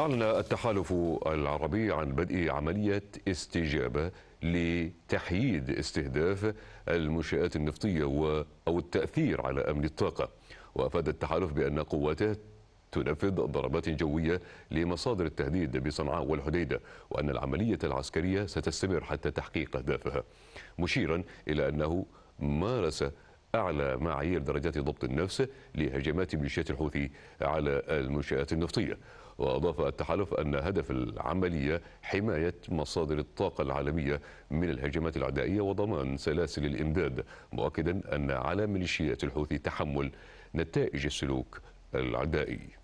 أعلن التحالف العربي عن بدء عملية استجابة لتحييد استهداف المنشآت النفطية أو التأثير على أمن الطاقة وأفاد التحالف بأن قواته تنفذ ضربات جوية لمصادر التهديد بصنعاء والحديدة وأن العملية العسكرية ستستمر حتى تحقيق أهدافها مشيرا إلى أنه مارس أعلى معايير درجات ضبط النفس لهجمات ميليشيات الحوثي على المنشآت النفطية وأضاف التحالف أن هدف العملية حماية مصادر الطاقة العالمية من الهجمات العدائية وضمان سلاسل الإمداد مؤكدا أن على ميليشيات الحوثي تحمل نتائج السلوك العدائي